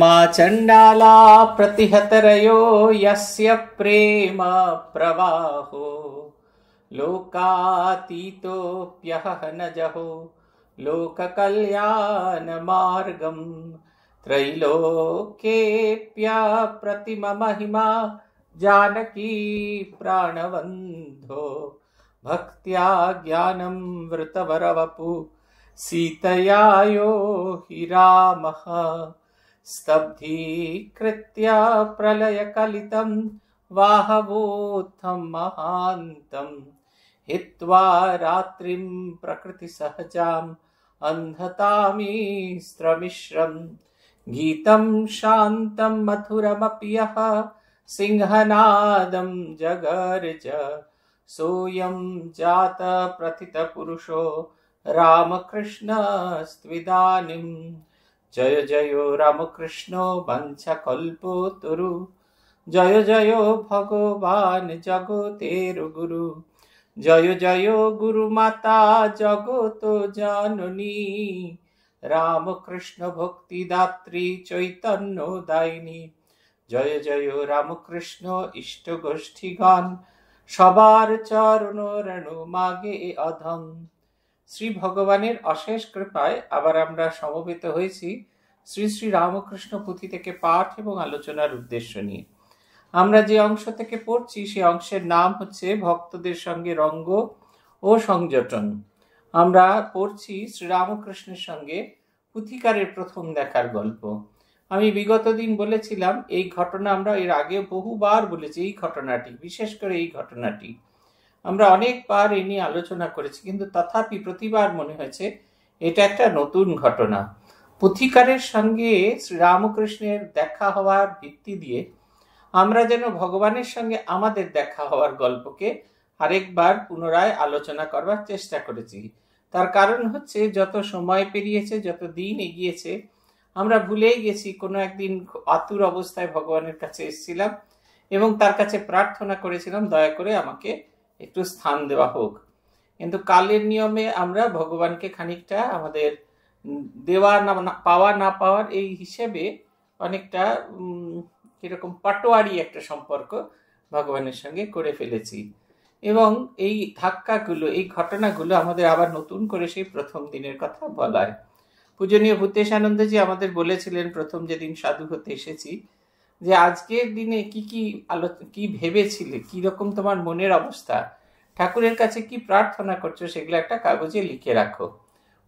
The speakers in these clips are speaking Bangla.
मा चण्डाला प्रतिहतरयो यस्य प्रेम प्रवाहो न जहो लोककल्याणमार्गम् त्रैलोकेऽप्या जानकी प्राणबन्धो भक्त्या ज्ञानं वृतवरवपु सीतया यो हि रामः स्तब्धीकृत्या प्रलयकलितं वाहवोत्थं महान्तं हित्वा रात्रिं प्रकृतिसहजाम् अन्धतामीस्त्रमिश्रम् गीतं शान्तं मथुरमपि यः सिंहनादं जगर्ज सोऽयं जातप्रथितपुरुषो रामकृष्णस्त्विदानीम् জয় জয় রামকৃষ্ণ তরু জয় জয় ভগবান জগতের গুরু জয় জয় গুরু মাতা জগত জাননী রামকৃষ্ণ ভক্তিদাত্রী চৈতন্য দায়িনী জয় জয় রামকৃষ্ণ ইষ্ট গোষ্ঠীগণ সবার চরণ রেণু মাগে অধম শ্রী ভগবানের অশেষ কৃপায় আবার আমরা সমবেত হয়েছি শ্রী শ্রী রামকৃষ্ণ পুঁথি থেকে পাঠ এবং আলোচনার উদ্দেশ্য নিয়ে আমরা যে অংশ থেকে পড়ছি সে অংশের নাম হচ্ছে ভক্তদের সঙ্গে রঙ্গ ও সংযোজন আমরা পড়ছি শ্রীরামকৃষ্ণের সঙ্গে পুথিকারের প্রথম দেখার গল্প আমি বিগত দিন বলেছিলাম এই ঘটনা আমরা এর আগে বহুবার বলেছি এই ঘটনাটি বিশেষ করে এই ঘটনাটি আমরা অনেকবার এ নিয়ে আলোচনা করেছি কিন্তু তথাপি প্রতিবার মনে হয়েছে এটা একটা নতুন ঘটনা পুথিকারের সঙ্গে শ্রীরামকৃষ্ণের দেখা হওয়ার ভিত্তি দিয়ে আমরা যেন ভগবানের সঙ্গে আমাদের দেখা হওয়ার গল্পকে আরেকবার পুনরায় আলোচনা করবার চেষ্টা করেছি তার কারণ হচ্ছে যত সময় পেরিয়েছে যত দিন এগিয়েছে আমরা ভুলেই গেছি কোনো একদিন আতুর অবস্থায় ভগবানের কাছে এসেছিলাম এবং তার কাছে প্রার্থনা করেছিলাম দয়া করে আমাকে একটু স্থান দেওয়া হোক কিন্তু কালের নিয়মে আমরা ভগবানকে খানিকটা আমাদের দেওয়া না পাওয়া না পাওয়ার এই হিসেবে অনেকটা কীরকম পাটোয়ারি একটা সম্পর্ক ভগবানের সঙ্গে করে ফেলেছি এবং এই ধাক্কাগুলো এই ঘটনাগুলো আমাদের আবার নতুন করে সেই প্রথম দিনের কথা বলায় পূজনীয় ভূতেশ আনন্দজি আমাদের বলেছিলেন প্রথম যেদিন সাধু হতে এসেছি যে আজকের দিনে কি কি আলো কি ভেবেছিলে কি রকম তোমার মনের অবস্থা ঠাকুরের কাছে কি প্রার্থনা করছো সেগুলো একটা কাগজে লিখে রাখো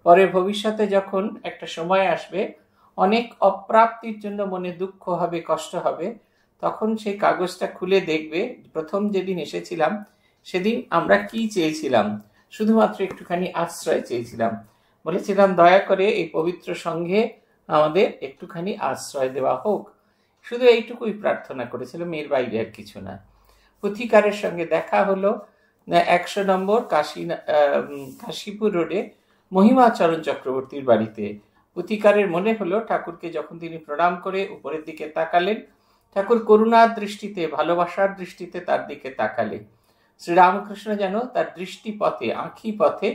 পরে ভবিষ্যতে যখন একটা সময় আসবে অনেক অপ্রাপ্তির জন্য মনে দুঃখ হবে কষ্ট হবে তখন সেই কাগজটা খুলে দেখবে প্রথম যেদিন এসেছিলাম সেদিন আমরা কি চেয়েছিলাম শুধুমাত্র একটুখানি আশ্রয় চেয়েছিলাম বলেছিলাম দয়া করে এই পবিত্র সঙ্ঘে আমাদের একটুখানি আশ্রয় দেওয়া হোক শুধু এইটুকুই প্রার্থনা করেছিল মেয়ের বাইরে আর কিছু না পথিকারের সঙ্গে দেখা হলো একশো নম্বর কাশী কাশীপুর রোডে মহিমাচরণ চক্রবর্তীর বাড়িতে পুথিকারের মনে হলো ঠাকুরকে যখন তিনি প্রণাম করে উপরের দিকে তাকালেন ঠাকুর করুণার দৃষ্টিতে ভালোবাসার দৃষ্টিতে তার দিকে তাকালেন শ্রীরামকৃষ্ণ যেন তার দৃষ্টিপথে আঁখি পথে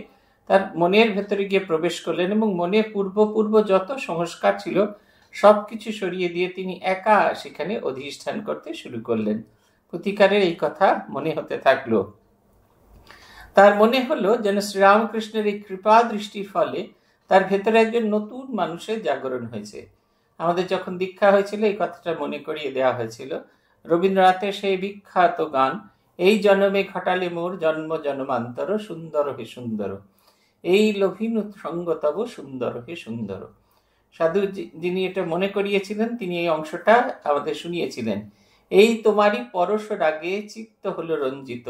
তার মনের ভেতরে গিয়ে প্রবেশ করলেন এবং মনে পূর্বপূর্ব যত সংস্কার ছিল সবকিছু সরিয়ে দিয়ে তিনি একা সেখানে অধিষ্ঠান করতে শুরু করলেন প্রতিকারের এই কথা মনে হতে থাকলো তার মনে হলো যেন শ্রীরামকৃষ্ণের এই কৃপা দৃষ্টির ফলে তার ভেতরে একজন নতুন মানুষের জাগরণ হয়েছে আমাদের যখন দীক্ষা হয়েছিল এই কথাটা মনে করিয়ে দেওয়া হয়েছিল রবীন্দ্রনাথের সেই বিখ্যাত গান এই জন্মে ঘটালে মোর জন্ম জন্মান্তর সুন্দর হে সুন্দর এই লভিন সঙ্গতব সুন্দর হে সুন্দর সাধু যিনি এটা মনে করিয়েছিলেন তিনি এই অংশটা আমাদের শুনিয়েছিলেন এই তোমারই পরশ রাগে চিত্ত হল রঞ্জিত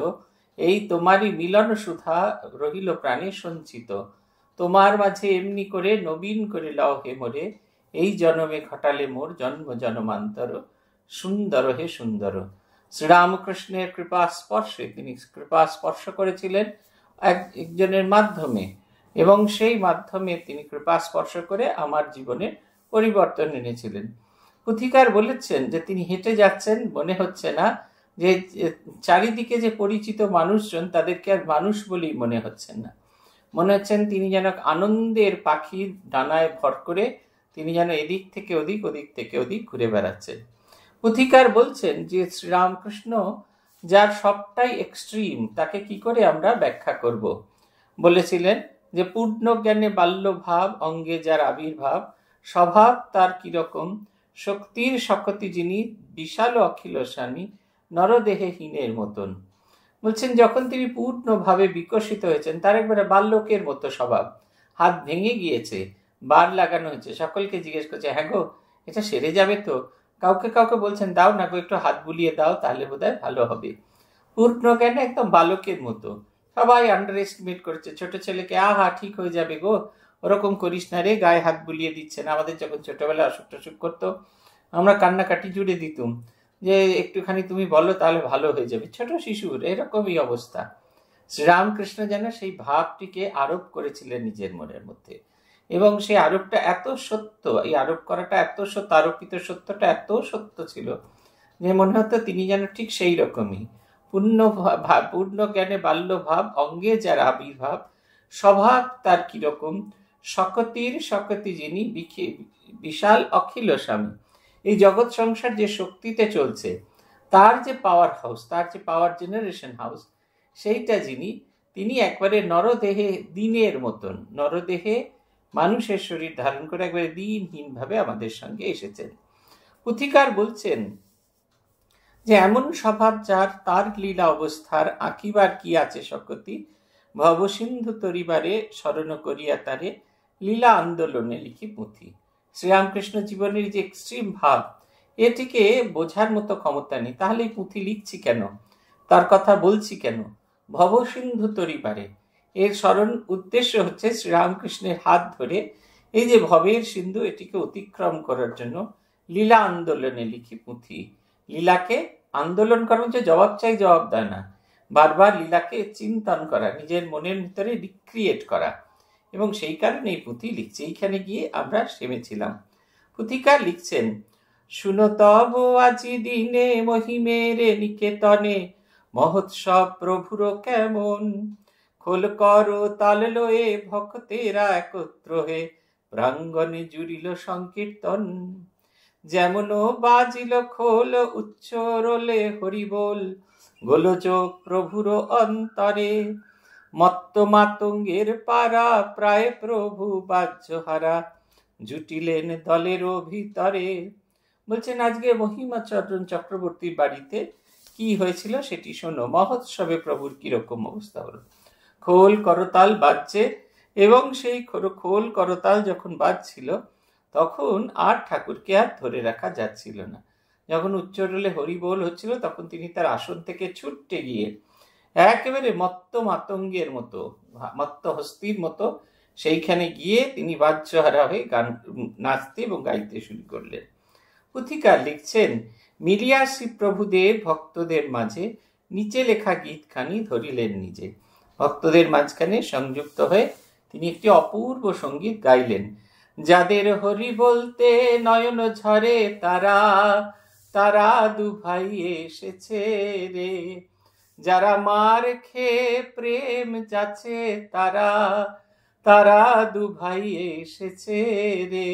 এই তোমারই মিলন সুধা রহিল প্রাণে সঞ্চিত তোমার মাঝে এমনি করে নবীন করে লও হে মোরে এই জনমে ঘটালে মোর জন্ম জন্মান্তর সুন্দর হে সুন্দর শ্রীরামকৃষ্ণের কৃপা স্পর্শে তিনি কৃপা স্পর্শ করেছিলেন একজনের মাধ্যমে এবং সেই মাধ্যমে তিনি কৃপা স্পর্শ করে আমার জীবনে পরিবর্তন এনেছিলেন পুথিকার বলেছেন যে তিনি হেঁটে যাচ্ছেন মনে হচ্ছে না যে চারিদিকে যে পরিচিত মানুষজন তাদেরকে আর মানুষ বলেই মনে হচ্ছেন না মনে হচ্ছেন তিনি যেন আনন্দের পাখির ডানায় ভর করে তিনি যেন এদিক থেকে ওদিক ওদিক থেকে ওদিক ঘুরে বেড়াচ্ছেন পুথিকার বলছেন যে শ্রীরামকৃষ্ণ যার সবটাই এক্সট্রিম তাকে কি করে আমরা ব্যাখ্যা করব বলেছিলেন যে পূর্ণ জ্ঞানে বাল্যভাব অঙ্গে যার আবির্ভাব স্বভাব তার কিরকম শক্তির শক্তি যিনি বিশাল অখিল স্বামী নরদেহে হীনের মতন বলছেন যখন তিনি পূর্ণভাবে বিকশিত হয়েছেন তার একবারে বাল্যকের মতো স্বভাব হাত ভেঙে গিয়েছে বার লাগানো হয়েছে সকলকে জিজ্ঞেস করছে হ্যাঁ গো এটা সেরে যাবে তো কাউকে কাউকে বলছেন দাও না গো একটু হাত বুলিয়ে দাও তাহলে বোধহয় ভালো হবে পূর্ণ জ্ঞানে একদম বালকের মতো সবাই আন্ডার এস্টিমেট করেছে ছোট ছেলেকে আহা ঠিক হয়ে যাবে গো ওরকম করিস না রে গায়ে হাত বুলিয়ে দিচ্ছেন আমাদের যখন ছোটবেলায় অসুখ টসুখ করতো আমরা কান্নাকাটি জুড়ে দিতুম যে একটুখানি তুমি বলো তাহলে ভালো হয়ে যাবে ছোট শিশুর এরকমই অবস্থা শ্রীরামকৃষ্ণ যেন সেই ভাবটিকে আরোপ করেছিলেন নিজের মনের মধ্যে এবং সেই আরোপটা এত সত্য এই আরোপ করাটা এত সত্য আরোপিত সত্যটা এত সত্য ছিল যে মনে হতো তিনি যেন ঠিক সেই রকমই পূর্ণ পূর্ণ জ্ঞানে বাল্যভাব অঙ্গে যার আবির্ভাব স্বভাব তার কীরকম সকতির সকতি যিনি বিশাল অখিল স্বামী এই জগৎ সংসার যে শক্তিতে চলছে তার যে পাওয়ার হাউস তার যে পাওয়ার জেনারেশন হাউস সেইটা যিনি তিনি একবারে নরদেহে দিনের মতন নরদেহে মানুষের শরীর ধারণ করে একবারে দিনহীনভাবে আমাদের সঙ্গে এসেছেন পুথিকার বলছেন যে এমন স্বভাব যার তার লীলা অবস্থার আঁকিবার কি আছে সকতি ভবসিন্ধু তরিবারে স্মরণ করিয়া তারে লীলা আন্দোলনে লিখি পুঁথি শ্রীরামকৃষ্ণ জীবনের যে এক্সট্রিম ভাব এটিকে বোঝার মতো ক্ষমতা নেই তাহলে পুঁথি লিখছি কেন তার কথা বলছি কেন ভবসিন্ধু তরিবারে এর স্মরণ উদ্দেশ্য হচ্ছে শ্রীরামকৃষ্ণের হাত ধরে এই যে ভবের সিন্ধু এটিকে অতিক্রম করার জন্য লীলা আন্দোলনে লিখি পুঁথি লীলাকে আন্দোলন কর্মীকে জবাব চাই জবাব দেয় না বারবার লীলাকে চিন্তন করা নিজের মনের ভিতরে রিক্রিয়েট করা এবং সেই কারণে এই পুঁথি লিখছে এইখানে গিয়ে আমরা সেমেছিলাম পুথিকার লিখছেন শুনো তব আজি দিনে মহিমেরে নিকেতনে মহোৎসব প্রভুর কেমন খোল কর তাল লয়ে ভক্তেরা একত্র হয়ে প্রাঙ্গণে জুড়িল সংকীর্তন যেমন বাজিল খোল উচ্চরলে হরিবোল গোলচ প্রভুর অন্তরে মত্ত মাতঙ্গের পাড়া প্রায় প্রভু বাহ্যহারা জুটিলেন দলেরও ভিতরে বলছেন আজকে মহিমা চরণ চক্রবর্তীর বাড়িতে কি হয়েছিল সেটি শোনো মহোৎসবে প্রভুর কিরকম অবস্থা হলো খোল করতাল বাজছে এবং সেই খোল করতাল যখন বাজছিল তখন আর ঠাকুরকে আর ধরে রাখা যাচ্ছিল না যখন উচ্চরলে হরিবোল হচ্ছিল তখন তিনি তার আসন থেকে ছুটতে গিয়ে একেবারে মত্ত মাতঙ্গের মতো মত্ত হস্তির মতো সেইখানে গিয়ে তিনি বাহ্যহারা হয়ে গান নাচতে এবং গাইতে শুরু করলেন পুথিকার লিখছেন মিলিয়া প্রভুদেব ভক্তদের মাঝে নিচে লেখা গীতখানি ধরিলেন নিজে ভক্তদের মাঝখানে সংযুক্ত হয়ে তিনি একটি অপূর্ব সঙ্গীত গাইলেন যাদের হরি বলতে নয়ন ঝরে তারা তারা দু ভাই এসেছে রে যারা মার খেয়ে প্রেম যাচ্ছে তারা তারা দু ভাই এসেছে রে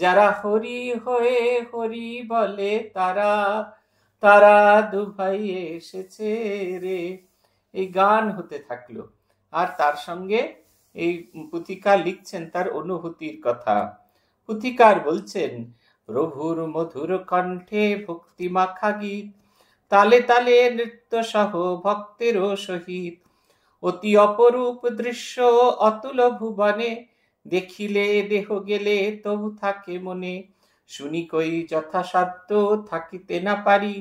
যারা হরি হয়ে হরি বলে তারা তারা দু ভাই এসেছে রে এই গান হতে থাকলো আর তার সঙ্গে এই পুথিকা লিখছেন তার অনুভূতির কথা পুথিকার বলছেন প্রভুর মধুর কণ্ঠে ভক্তি মাখা গীত তালে তালে নৃত্য সহ ভক্তেরও সহিত অতি অপরূপ দৃশ্য অতুল ভুবনে দেখিলে দেহ গেলে তবু থাকে মনে শুনি কই যথাসাধ্য থাকিতে না পারি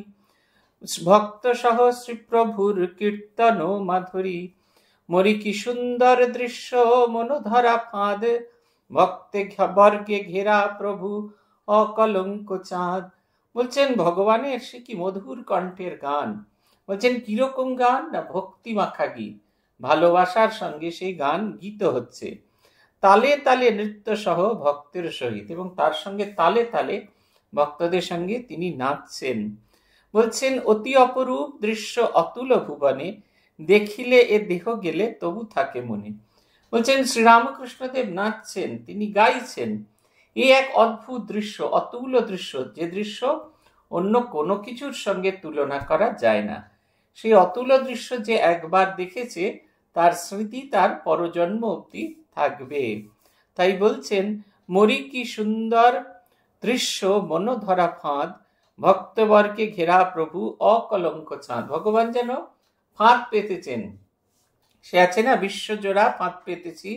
ভক্ত সহ শ্রীপ্রভুর কীর্তন মাধুরী মরি কি সুন্দর দৃশ্য মনোধরা ফাঁদ ভক্তে বরকে ঘেরা প্রভু অকলঙ্ক চাঁদ বলছেন ভগবানের সে কি মধুর কণ্ঠের গান বলছেন কিরকম গান না ভক্তি মাখা গীত ভালোবাসার সঙ্গে সেই গান গীত হচ্ছে তালে তালে নৃত্য সহ ভক্তের সহিত এবং তার সঙ্গে তালে তালে ভক্তদের সঙ্গে তিনি নাচছেন বলছেন অতি অপরূপ দৃশ্য অতুল ভুবনে দেখিলে এ দেহ গেলে তবু থাকে মনে বলছেন শ্রীরামকৃষ্ণদেব নাচছেন তিনি গাইছেন এ এক অদ্ভুত দৃশ্য অতুল দৃশ্য যে দৃশ্য অন্য কোনো কিছুর সঙ্গে তুলনা করা যায় না সেই অতুল দৃশ্য যে একবার দেখেছে তার স্মৃতি তার পরজন্ম অবধি থাকবে তাই বলছেন মরি কি সুন্দর দৃশ্য মনোধরা ফাঁদ ভক্তবরকে ঘেরা প্রভু অকলঙ্ক চাঁদ ভগবান যেন ফাঁদ পেতেছেন সে আছে না বিশ্বজোড়া ফাঁদ পেতেছি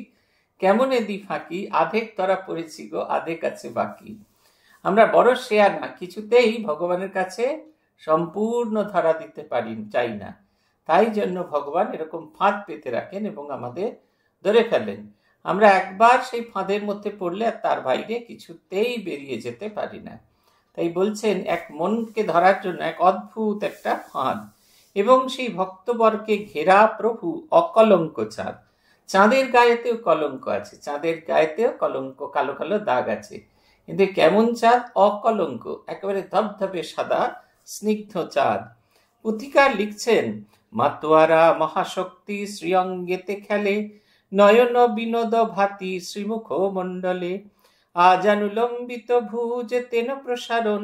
কেমন এদি ফাঁকি আধেক তরা পড়েছি গো আধেক আছে বাকি আমরা বড় শেয়া না কিছুতেই ভগবানের কাছে সম্পূর্ণ ধরা দিতে পারি চাই না তাই জন্য ভগবান এরকম ফাঁদ পেতে রাখেন এবং আমাদের ধরে ফেলেন আমরা একবার সেই ফাঁদের মধ্যে পড়লে আর তার বাইরে কিছুতেই বেরিয়ে যেতে পারি না তাই বলছেন এক মনকে ধরার জন্য এক অদ্ভুত একটা ফাঁদ এবং সেই ভক্তবরকে ঘেরা প্রভু অকলঙ্ক চাঁদ চাঁদের গায়েতেও কলঙ্ক আছে চাঁদের গায়েতেও কলঙ্ক কালো কালো দাগ আছে কিন্তু কেমন চাঁদ অকলঙ্ক একেবারে ধপধপে সাদা স্নিগ্ধ চাঁদ পুথিকার লিখছেন মাতোয়ারা মহাশক্তি শ্রীঅঙ্গেতে খেলে নয়ন বিনোদ ভাতি শ্রীমুখ মণ্ডলে আজানুলম্বিত ভুজ তেন প্রসারণ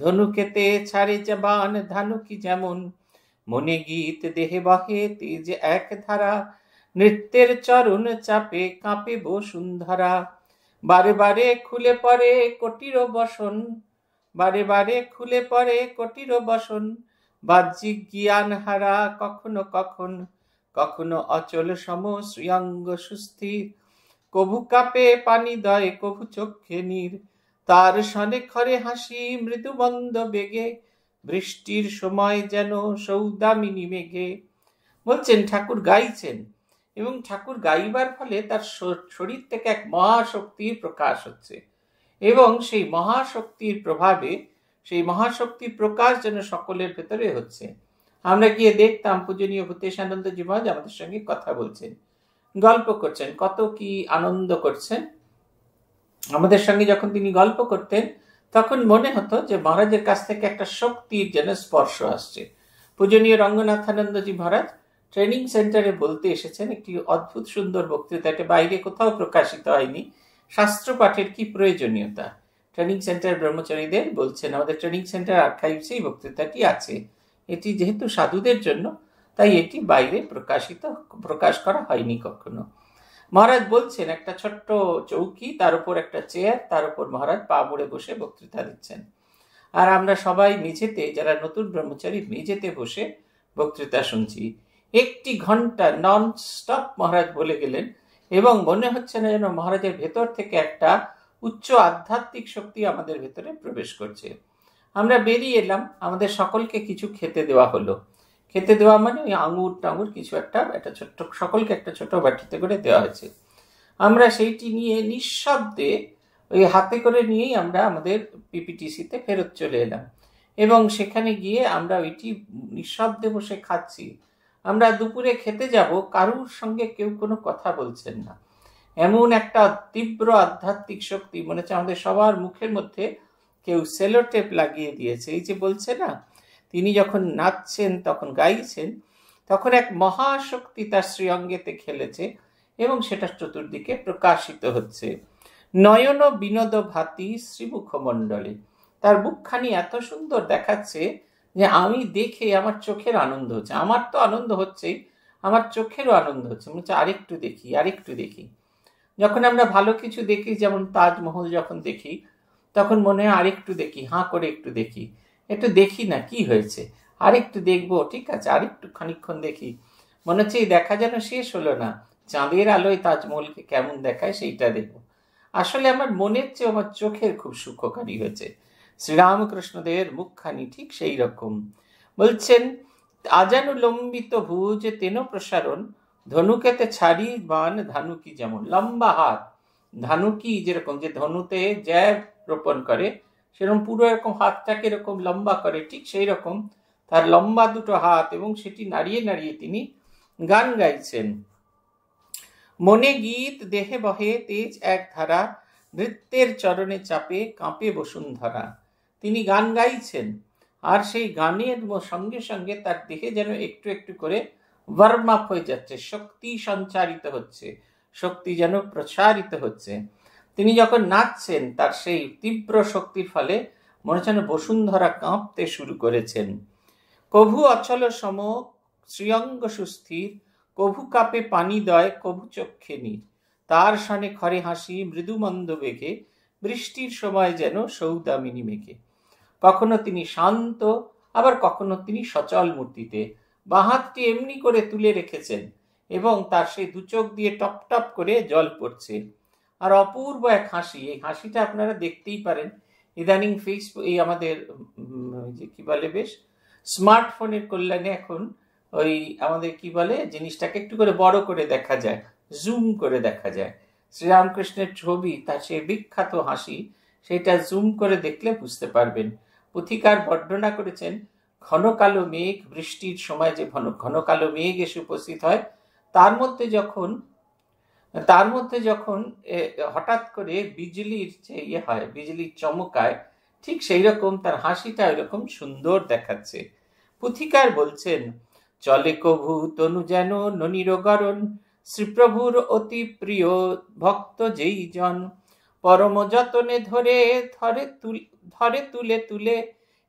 ধনুকেতে ছাড়ে বান ধানুকি যেমন মনে গীত দেহে বহে তেজ এক ধারা নৃত্যের চরণ চাপে কাঁপে বসুন্ধরা বারে বারে খুলে পড়ে কটির বসন বারে বারে খুলে পড়ে কোটির বসন বাহ্যিক জ্ঞান হারা কখনো কখন কখনো অচল সম শ্রিয়াঙ্গ সুস্থির কভু কাপে পানি দয় কভু চক্ষে নীর তার সনে খরে হাসি মৃদুবন্ধ বেগে বৃষ্টির সময় যেন সৌদামিনী মেঘে বলছেন ঠাকুর গাইছেন এবং ঠাকুর গাইবার ফলে তার শরীর থেকে এক মহাশক্তির প্রকাশ হচ্ছে এবং সেই মহাশক্তির প্রভাবে সেই মহাশক্তির প্রকাশ যেন সকলের ভেতরে হচ্ছে আমরা গিয়ে দেখতাম পূজনীয় আনন্দ জীবাজ আমাদের সঙ্গে কথা বলছেন গল্প করছেন কত কি আনন্দ করছেন আমাদের সঙ্গে যখন তিনি গল্প করতেন তখন মনে হতো যে মহারাজের কাছ থেকে একটা শক্তির যেন স্পর্শ আসছে পূজনীয় রঙ্গনাথানন্দজি মহারাজ ট্রেনিং সেন্টারে বলতে এসেছেন একটি অদ্ভুত সুন্দর বক্তৃতা এটা বাইরে কোথাও প্রকাশিত হয়নি শাস্ত্র পাঠের কি প্রয়োজনীয়তা ট্রেনিং সেন্টার ব্রহ্মচারীদের বলছেন আমাদের ট্রেনিং সেন্টার আর্কাইভসে এই বক্তৃতাটি আছে এটি যেহেতু সাধুদের জন্য তাই এটি বাইরে প্রকাশিত প্রকাশ করা হয়নি কখনো মহারাজ বলছেন একটা ছোট্ট চৌকি তার উপর একটা চেয়ার তার উপর মহারাজ পা মুড়ে বসে বক্তৃতা দিচ্ছেন আর আমরা সবাই মেঝেতে যারা নতুন ব্রহ্মচারী মেঝেতে বসে বক্তৃতা শুনছি একটি ঘন্টা নন স্টপ মহারাজ বলে গেলেন এবং মনে হচ্ছে না যেন মহারাজের ভেতর থেকে একটা উচ্চ আধ্যাত্মিক শক্তি আমাদের ভেতরে প্রবেশ করছে আমরা বেরিয়ে এলাম আমাদের সকলকে কিছু খেতে দেওয়া হলো খেতে দেওয়া মানে ওই আঙুর টাঙুর কিছু একটা একটা ছোট্ট সকলকে একটা ছোট বাটিতে করে দেওয়া হয়েছে আমরা সেইটি নিয়ে নিঃশব্দে ওই হাতে করে নিয়েই আমরা আমাদের পিপিটিসিতে ফেরত চলে এলাম এবং সেখানে গিয়ে আমরা ওইটি নিঃশব্দে বসে খাচ্ছি আমরা দুপুরে খেতে যাব কারুর সঙ্গে কেউ কোনো কথা বলছেন না এমন একটা তীব্র আধ্যাত্মিক শক্তি মনে হচ্ছে আমাদের সবার মুখের মধ্যে কেউ সেলোটেপ লাগিয়ে দিয়েছে এই যে বলছে না তিনি যখন নাচছেন তখন গাইছেন তখন এক মহাশক্তি তার শ্রীঅঙ্গেতে খেলেছে এবং সেটা চতুর্দিকে প্রকাশিত হচ্ছে নয়ন বিনোদ ভাতি শ্রীমুখমণ্ডলে তার বুকখানি এত সুন্দর দেখাচ্ছে যে আমি দেখে আমার চোখের আনন্দ হচ্ছে আমার তো আনন্দ হচ্ছেই আমার চোখেরও আনন্দ হচ্ছে মনে হচ্ছে আরেকটু দেখি আরেকটু দেখি যখন আমরা ভালো কিছু দেখি যেমন তাজমহল যখন দেখি তখন মনে হয় আরেকটু দেখি হাঁ করে একটু দেখি একটু দেখি না কি হয়েছে আরেকটু দেখবো ঠিক আছে আরেকটু খানিক্ষণ দেখি মনে হচ্ছে এই দেখা যেন শেষ হলো না চাঁদের আলোয় তাজমহলকে কেমন দেখায় সেইটা দেখব আসলে আমার মনের চেয়ে আমার চোখের খুব সুখকারী হয়েছে শ্রীরামকৃষ্ণদের মুখখানি ঠিক সেই রকম বলছেন আজানুলম্বিত ভুজ তেন প্রসারণ ধনুকেতে ছাড়ি বান ধানুকি যেমন লম্বা হাত ধানুকি যেরকম যে ধনুতে জ্যাব রোপণ করে সেরকম পুরো এরকম হাতটাকে এরকম লম্বা করে ঠিক সেই রকম তার লম্বা দুটো হাত এবং সেটি নাড়িয়ে নাড়িয়ে তিনি গান গাইছেন মনে গীত দেহে বহে তেজ এক ধারা নৃত্যের চরণে চাপে কাঁপে বসুন্ধরা তিনি গান গাইছেন আর সেই গানের সঙ্গে সঙ্গে তার দেহে যেন একটু একটু করে ওয়ার্ম আপ হয়ে যাচ্ছে শক্তি সঞ্চারিত হচ্ছে শক্তি যেন প্রসারিত হচ্ছে তিনি যখন নাচছেন তার সেই তীব্র শক্তির ফলে মনে হচ্ছে বসুন্ধরা কাঁপতে শুরু করেছেন কভু অচল সম শ্রীঅঙ্গ সুস্থির কভু কাপে পানি দয় কভু চক্ষে নির তার সানে খরে হাসি মৃদুমন্দ বেগে বৃষ্টির সময় যেন সৌদামিনী মেঘে কখনো তিনি শান্ত আবার কখনো তিনি সচল মূর্তিতে বাহাতটি এমনি করে তুলে রেখেছেন এবং তার সেই চোখ দিয়ে টপ টপ করে জল পড়ছে আর অপূর্ব এক হাসি এই হাসিটা আপনারা দেখতেই পারেন ইদানিং ফেসবুক এই আমাদের যে কি বলে বেশ স্মার্টফোনের কল্যাণে এখন ওই আমাদের কি বলে জিনিসটাকে একটু করে বড় করে দেখা যায় জুম করে দেখা যায় শ্রীরামকৃষ্ণের ছবি তার সে বিখ্যাত হাসি সেটা জুম করে দেখলে বুঝতে পারবেন পুথিকার বর্ণনা করেছেন ঘন কালো মেঘ বৃষ্টির সময় যে ঘন কালো মেঘ এসে উপস্থিত হয় তার মধ্যে যখন তার মধ্যে যখন হঠাৎ করে বিজলির যে ইয়ে হয় বিজলি চমকায় ঠিক সেই রকম তার হাসিটা রকম সুন্দর দেখাচ্ছে পুথিকার বলছেন চলে কভু তনু যেন ননিরগরণ শ্রীপ্রভুর অতি প্রিয় ভক্ত যেই জন পরম যতনে ধরে ধরে ধরে তুলে তুলে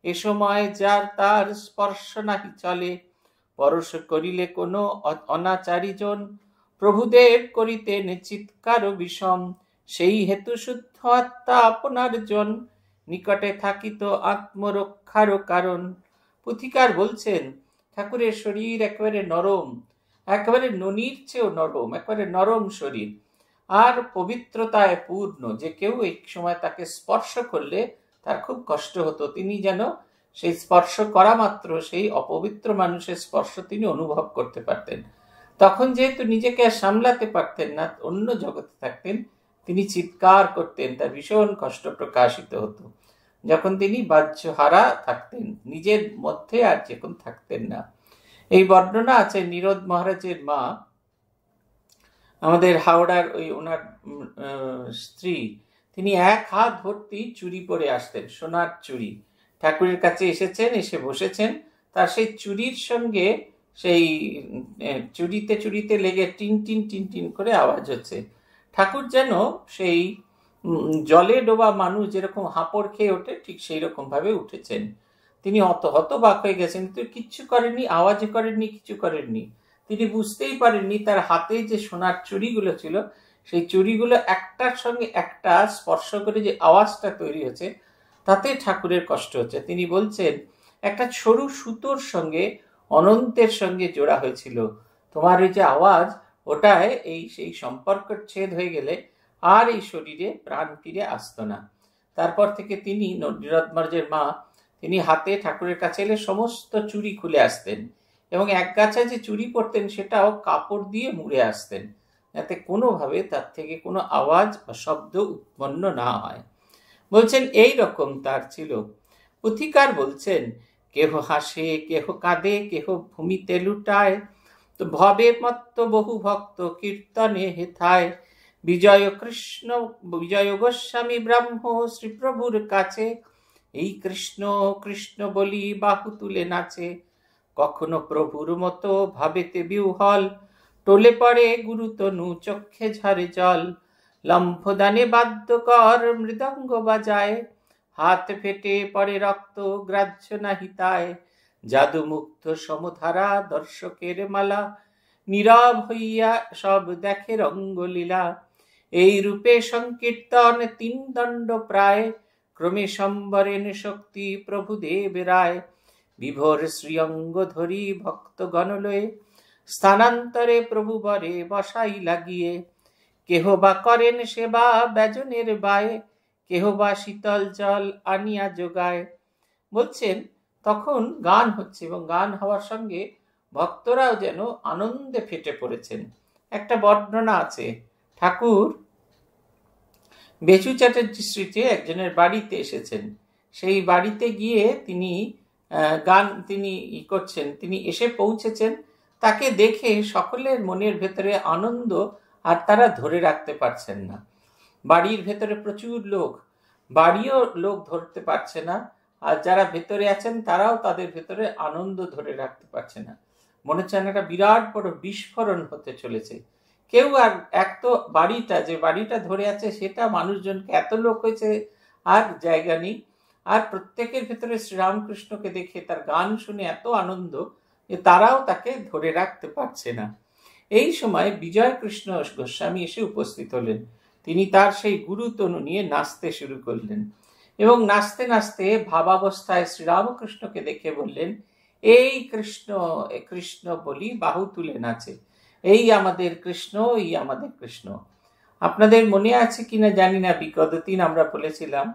এ সময় যার তার স্পর্শ নাহি চলে পরশ করিলে কোনো অনাচারী জন প্রভুদেব করিতেন চিৎকার বিষম সেই হেতু শুদ্ধ আত্মা আপনার জন নিকটে থাকিত আত্মরক্ষারও কারণ পুথিকার বলছেন ঠাকুরের শরীর একেবারে নরম একেবারে ননির চেয়েও নরম একেবারে নরম শরীর আর পবিত্রতায় পূর্ণ যে কেউ এই সময় তাকে স্পর্শ করলে তার খুব কষ্ট হতো তিনি যেন সেই স্পর্শ করা মাত্র সেই অপবিত্র মানুষের স্পর্শ তিনি অনুভব করতে পারতেন তখন যেহেতু নিজেকে আর সামলাতে পারতেন না অন্য জগতে থাকতেন তিনি চিৎকার করতেন তার ভীষণ কষ্ট প্রকাশিত হতো যখন তিনি বাহ্যহারা থাকতেন নিজের মধ্যে আর যখন থাকতেন না এই বর্ণনা আছে নিরোদ মহারাজের মা আমাদের হাওড়ার ওই ওনার স্ত্রী তিনি এক হাত ভর্তি চুরি পরে আসতেন সোনার চুরি ঠাকুরের কাছে এসেছেন এসে বসেছেন তার সেই চুরির সঙ্গে সেই চুরিতে চুরিতে লেগে টিন টিন টিন টিন করে আওয়াজ হচ্ছে ঠাকুর যেন সেই জলে ডোবা মানুষ যেরকম হাঁপড় খেয়ে ওঠে ঠিক সেই রকমভাবে উঠেছেন তিনি অত বাক হয়ে গেছেন তো কিচ্ছু করেননি আওয়াজ করেননি কিছু করেননি তিনি বুঝতেই পারেননি তার হাতে যে সোনার চুরিগুলো ছিল সেই চুরিগুলো একটার সঙ্গে একটা স্পর্শ করে যে আওয়াজটা তৈরি হচ্ছে তাতে ঠাকুরের কষ্ট হচ্ছে তিনি বলছেন একটা সরু সুতোর সঙ্গে অনন্তের সঙ্গে জোড়া হয়েছিল তোমার ওই যে আওয়াজ ওটায় এই সেই সম্পর্ক ছেদ হয়ে গেলে আর এই শরীরে প্রাণ ফিরে আসতো না তারপর থেকে তিনি নিরদমার্যের মা তিনি হাতে ঠাকুরের কাছে এলে সমস্ত চুরি খুলে আসতেন এবং এক গাছায় যে চুরি পড়তেন সেটাও কাপড় দিয়ে মুড়ে আসতেন যাতে কোনোভাবে তার থেকে কোনো আওয়াজ বা শব্দ উৎপন্ন না হয় বলছেন এই রকম তার ছিল পুথিকার বলছেন কেহ হাসে কেহ কাঁদে কেহ ভূমিতে লুটায় তো ভবে মত্ত বহু ভক্ত কীর্তনে হেথায় বিজয় কৃষ্ণ বিজয় গোস্বামী ব্রাহ্ম শ্রীপ্রভুর কাছে এই কৃষ্ণ কৃষ্ণ বলি বাহু তুলে নাচে কখনো প্রভুর মতো ভাবেতে বিউহল টোলে পড়ে গুরুতনু চক্ষে ঝরে জল লম্ফদানে বাদ্যকর মৃদঙ্গ বাজায় হাত ফেটে পড়ে রক্ত গ্রাহ্য নাহিতায় জাদু মুক্ত সমধারা দর্শকের মালা নীরব হইয়া সব দেখে রঙ্গলীলা এই রূপে সংকীর্তন তিন দণ্ড প্রায় ক্রমে সম্বরেণ শক্তি প্রভুদেব রায় বিভোর শ্রীঅঙ্গ ধরি ভক্ত গণলয়ে স্থানান্তরে প্রভু বরে বসাই লাগিয়ে কেহ বা করেন সেবা ব্যজনের বায়ে কেহ বা শীতল জল আনিয়া যোগায় বলছেন তখন গান হচ্ছে এবং গান হওয়ার সঙ্গে ভক্তরাও যেন আনন্দে ফেটে পড়েছেন একটা বর্ণনা আছে ঠাকুর বেচু চ্যাটার্জি স্মৃতি একজনের বাড়িতে এসেছেন সেই বাড়িতে গিয়ে তিনি গান তিনি ই করছেন তিনি এসে পৌঁছেছেন তাকে দেখে সকলের মনের ভেতরে আনন্দ আর তারা ধরে রাখতে পারছেন না বাড়ির ভেতরে প্রচুর লোক বাড়িও লোক ধরতে পারছে না আর যারা ভেতরে আছেন তারাও তাদের ভেতরে আনন্দ ধরে রাখতে পারছে না মনে হচ্ছে একটা বিরাট বড় বিস্ফোরণ হতে চলেছে কেউ আর এক তো বাড়িটা যে বাড়িটা ধরে আছে সেটা মানুষজনকে এত লোক হয়েছে আর জায়গা নেই আর প্রত্যেকের ভেতরে শ্রীরামকৃষ্ণকে দেখে তার গান শুনে এত আনন্দ যে তারাও তাকে ধরে রাখতে পারছে না এই সময় বিজয় কৃষ্ণ গোস্বামী এসে উপস্থিত হলেন তিনি তার সেই গুরুতনু নিয়ে নাচতে শুরু করলেন এবং নাচতে নাচতে ভাবাবস্থায় শ্রীরামকৃষ্ণকে দেখে বললেন এই কৃষ্ণ কৃষ্ণ বলি বাহু তুলে নাচে এই আমাদের কৃষ্ণ এই আমাদের কৃষ্ণ আপনাদের মনে আছে কিনা জানি না বিগত দিন আমরা বলেছিলাম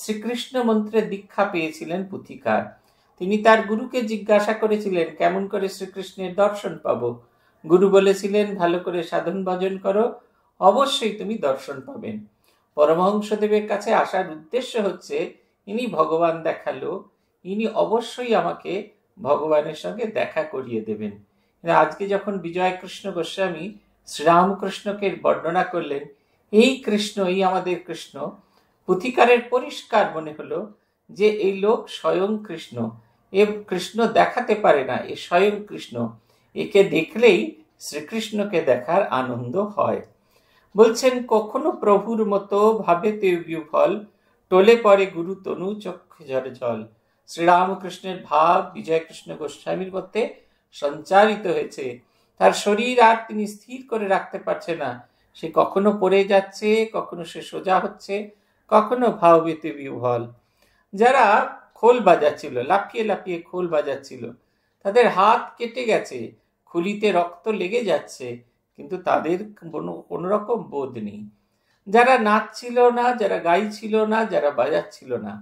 শ্রীকৃষ্ণ মন্ত্রে দীক্ষা পেয়েছিলেন পুথিকার তিনি তার গুরুকে জিজ্ঞাসা করেছিলেন কেমন করে শ্রীকৃষ্ণের দর্শন পাব গুরু বলেছিলেন ভালো করে সাধন ভজন করো অবশ্যই তুমি দর্শন পাবেন পরমহংসদেবের কাছে আসার উদ্দেশ্য হচ্ছে ইনি ভগবান দেখালো ইনি অবশ্যই আমাকে ভগবানের সঙ্গে দেখা করিয়ে দেবেন আজকে যখন বিজয় কৃষ্ণ গোস্বামী শ্রীরামকৃষ্ণকে বর্ণনা করলেন এই কৃষ্ণ এই আমাদের কৃষ্ণ পুথিকারের পরিষ্কার মনে হলো যে এই লোক স্বয়ং কৃষ্ণ এ কৃষ্ণ দেখাতে পারে না এ স্বয়ং কৃষ্ণ একে দেখলেই শ্রীকৃষ্ণকে দেখার আনন্দ হয় বলছেন কখনো প্রভুর মতো ভাবে তেউ বিফল টলে পরে গুরু তনু চক্ষে ঝরে জল শ্রীরামকৃষ্ণের ভাব বিজয়কৃষ্ণ গোস্বামীর মধ্যে সঞ্চারিত হয়েছে তার শরীর আর তিনি স্থির করে রাখতে পারছে না সে কখনো পড়ে যাচ্ছে কখনো সে সোজা হচ্ছে কখনো ভাওবিতে বিহল যারা খোল বাজাচ্ছিল লাফিয়ে লাফিয়ে খোল বাজাচ্ছিল তাদের হাত কেটে গেছে খুলিতে রক্ত লেগে যাচ্ছে কিন্তু তাদের কোনো কোনোরকম বোধ নেই যারা নাচছিল না যারা গাইছিল না যারা বাজাচ্ছিল না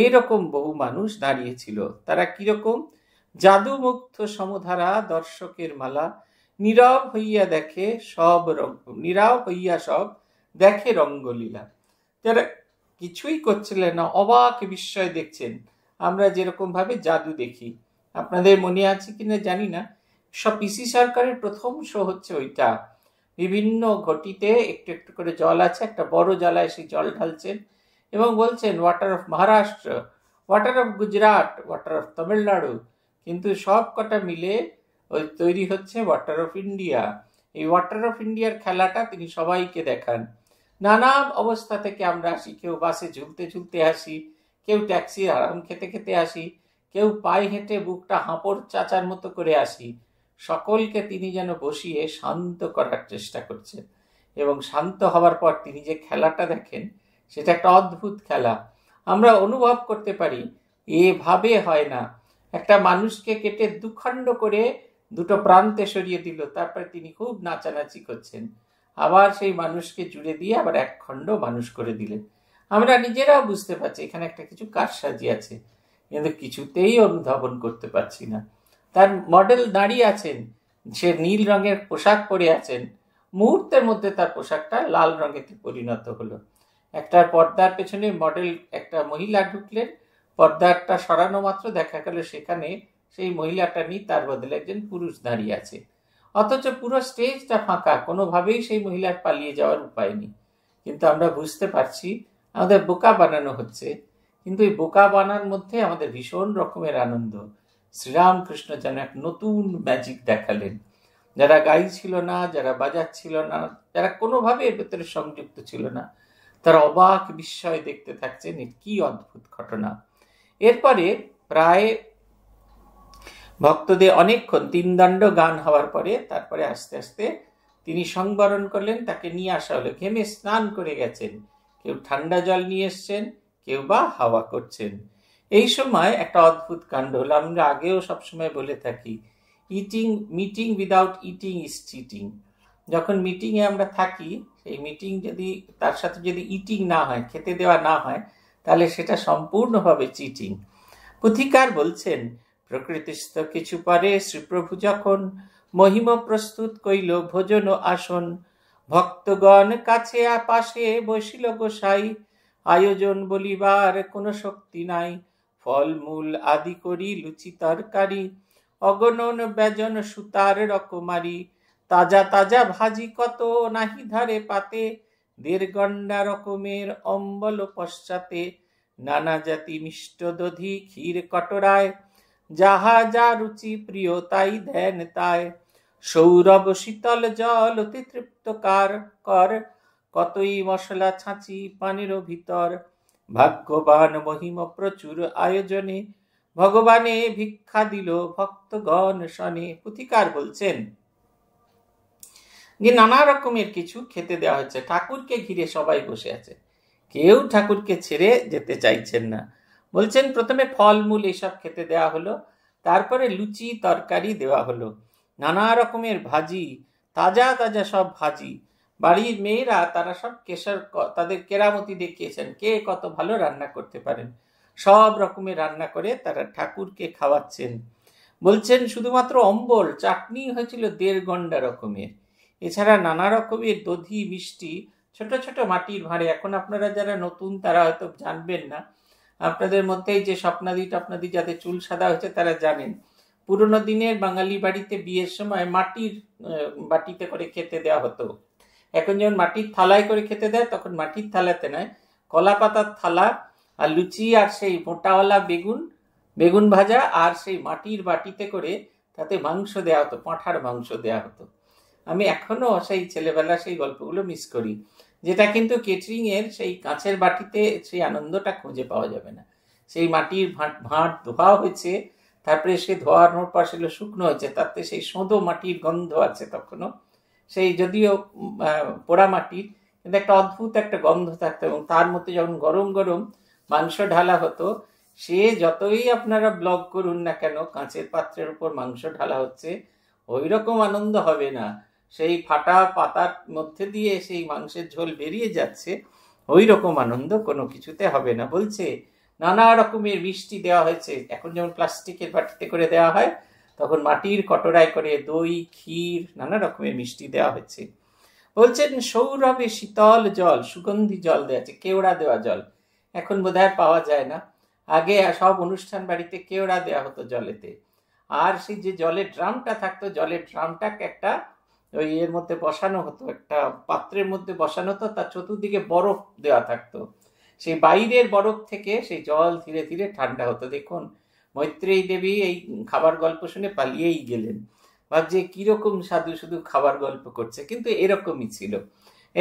এই রকম বহু মানুষ দাঁড়িয়েছিল তারা কিরকম জাদুমুগ্ধ সমধারা দর্শকের মালা নীরব হইয়া দেখে সব নীরব হইয়া সব দেখে রঙ্গলীলা যারা কিছুই করছিলেন না অবাক বিস্ময় দেখছেন আমরা যেরকম ভাবে জাদু দেখি আপনাদের মনে আছে কিনা জানি না সব পিসি সরকারের প্রথম শো হচ্ছে ওইটা বিভিন্ন ঘটিতে একটু একটু করে জল আছে একটা বড় জলায় সেই জল ঢালছেন এবং বলছেন water of Maharashtra water of Gujarat water of Tamil Nadu কিন্তু সব কটা মিলে ওই তৈরি হচ্ছে ওয়াটার অফ ইন্ডিয়া এই ওয়াটার অফ ইন্ডিয়ার খেলাটা তিনি সবাইকে দেখান নানা অবস্থা থেকে আমরা আসি কেউ বাসে ঝুলতে ঝুলতে আসি কেউ ট্যাক্সি আরাম খেতে খেতে আসি কেউ পায়ে হেঁটে বুকটা হাঁপড় চাচার মতো করে আসি সকলকে তিনি যেন বসিয়ে শান্ত করার চেষ্টা করছেন এবং শান্ত হওয়ার পর তিনি যে খেলাটা দেখেন সেটা একটা অদ্ভুত খেলা আমরা অনুভব করতে পারি এভাবে হয় না একটা মানুষকে কেটে দুখণ্ড করে দুটো প্রান্তে সরিয়ে দিল তারপরে তিনি খুব নাচানাচি করছেন আবার সেই মানুষকে জুড়ে দিয়ে আবার এক খণ্ড মানুষ করে দিলেন আমরা নিজেরাও বুঝতে পারছি এখানে একটা কিছু কারসাজি আছে কিন্তু কিছুতেই অনুধাবন করতে পারছি না তার মডেল দাঁড়িয়ে আছেন সে নীল রঙের পোশাক পরে আছেন মুহূর্তের মধ্যে তার পোশাকটা লাল রঙেতে পরিণত হলো একটা পর্দার পেছনে মডেল একটা মহিলা ঢুকলেন পর্দাটা সরানো মাত্র দেখা গেল সেখানে সেই মহিলাটা নিয়ে তার বদলে একজন পুরুষ দাঁড়িয়ে আছে অথচ পুরো স্টেজটা ফাঁকা কোনোভাবেই সেই মহিলার পালিয়ে যাওয়ার উপায় নেই কিন্তু আমরা বুঝতে পারছি আমাদের বোকা বানানো হচ্ছে কিন্তু এই বোকা বানার মধ্যে আমাদের ভীষণ রকমের আনন্দ শ্রীরামকৃষ্ণ যেন এক নতুন ম্যাজিক দেখালেন যারা গাই ছিল না যারা বাজার ছিল না যারা কোনোভাবে এর ভেতরে সংযুক্ত ছিল না তারা অবাক বিস্ময় দেখতে থাকছেন কি অদ্ভুত ঘটনা এরপরে প্রায় ভক্তদের অনেকক্ষণ তিন দণ্ড গান হওয়ার পরে তারপরে আস্তে আস্তে তিনি সংবরণ করলেন তাকে নিয়ে আসা হলো ঘেমে স্নান করে গেছেন কেউ ঠান্ডা জল নিয়ে এসছেন কেউ বা হাওয়া করছেন এই সময় একটা অদ্ভুত কাণ্ড হলো আমরা আগেও সবসময় বলে থাকি eating meeting without eating is cheating যখন মিটিংয়ে আমরা থাকি সেই মিটিং যদি তার সাথে যদি ইটিং না হয় খেতে দেওয়া না হয় তাহলে সেটা সম্পূর্ণভাবে চিটিং পুথিকার বলছেন প্রকৃতিস্থ কিছু পরে শ্রীপ্রভু যখন মহিম প্রস্তুত কইল ভোজন আসন ভক্তগণ কাছে পাশে বসিল গোসাই আয়োজন বলিবার কোনো শক্তি নাই ফলমূল আদি করি লুচি তরকারি অগণন ব্যজন সুতার রকমারি তাজা তাজা ভাজি কত নাহি ধারে পাতে দেড় গণ্ডা রকমের অম্বল পশ্চাতে নানা জাতি মিষ্ট দধি ক্ষীর কটরায় যাহা যা রুচি প্রিয় তাই ধ্যান তায় সৌরভ শীতল জল অতি তৃপ্তকার কর কতই মশলা ছাঁচি পানির ভিতর ভাগ্যবান মহিম প্রচুর আয়োজনে ভগবানে ভিক্ষা দিল ভক্তগণ শনে পুথিকার বলছেন যে নানা রকমের কিছু খেতে দেওয়া হচ্ছে ঠাকুরকে ঘিরে সবাই বসে আছে কেউ ঠাকুরকে ছেড়ে যেতে চাইছেন না বলছেন প্রথমে ফলমূল এসব খেতে দেওয়া হলো তারপরে লুচি তরকারি দেওয়া হলো নানা রকমের ভাজি তাজা তাজা সব ভাজি বাড়ির মেয়েরা তারা সব কেশর তাদের কেরামতি দেখিয়েছেন কে কত ভালো রান্না করতে পারেন সব রকমের রান্না করে তারা ঠাকুরকে খাওয়াচ্ছেন বলছেন শুধুমাত্র অম্বল চাটনি হয়েছিল দেড় গন্ডা রকমের এছাড়া নানা রকমের দধি মিষ্টি ছোট ছোট মাটির ভাঁড়ে এখন আপনারা যারা নতুন তারা হয়তো জানবেন না আপনাদের মধ্যেই যে স্বপ্নাদি টপ্নাদি যাদের চুল সাদা হয়েছে তারা জানেন পুরনো দিনের বাঙালি বাড়িতে বিয়ের সময় মাটির বাটিতে করে খেতে দেওয়া হতো এখন যখন মাটির থালায় করে খেতে দেয় তখন মাটির থালাতে নয় কলা পাতার থালা আর লুচি আর সেই মোটাওয়ালা বেগুন বেগুন ভাজা আর সেই মাটির বাটিতে করে তাতে মাংস দেওয়া হতো পাঁঠার মাংস দেওয়া হতো আমি এখনও সেই ছেলেবেলা সেই গল্পগুলো মিস করি যেটা কিন্তু কেটারিংয়ের সেই কাঁচের বাটিতে সেই আনন্দটা খুঁজে পাওয়া যাবে না সেই মাটির ভাঁট ধোয়া হয়েছে তারপরে সে ধোয়ানোর পর সেগুলো শুকনো হয়েছে তাতে সেই সোঁদো মাটির গন্ধ আছে তখনও সেই যদিও পোড়ামাটির কিন্তু একটা অদ্ভুত একটা গন্ধ থাকতো এবং তার মধ্যে যখন গরম গরম মাংস ঢালা হতো সে যতই আপনারা ব্লগ করুন না কেন কাঁচের পাত্রের উপর মাংস ঢালা হচ্ছে ওই রকম আনন্দ হবে না সেই ফাটা পাতার মধ্যে দিয়ে সেই মাংসের ঝোল বেরিয়ে যাচ্ছে ওই রকম আনন্দ কোনো কিছুতে হবে না বলছে নানা রকমের মিষ্টি দেওয়া হয়েছে এখন যেমন প্লাস্টিকের বাটিতে করে দেওয়া হয় তখন মাটির কটরায় করে দই ক্ষীর নানা রকমের মিষ্টি দেওয়া হচ্ছে বলছেন সৌরভে শীতল জল সুগন্ধি জল দেওয়া হচ্ছে কেওড়া দেওয়া জল এখন বোধহয় পাওয়া যায় না আগে সব অনুষ্ঠান বাড়িতে কেওড়া দেওয়া হতো জলেতে আর সেই যে জলের ড্রামটা থাকতো জলের ড্রামটাকে একটা ওই এর মধ্যে বসানো হতো একটা পাত্রের মধ্যে বসানো হতো তার চতুর্দিকে বরফ দেওয়া থাকতো সেই বাইরের বরফ থেকে সেই জল ধীরে ধীরে ঠান্ডা হতো দেখুন মৈত্রেয়ী দেবী এই খাবার গল্প শুনে পালিয়েই গেলেন ভাবছে কীরকম সাধু শুধু খাবার গল্প করছে কিন্তু এরকমই ছিল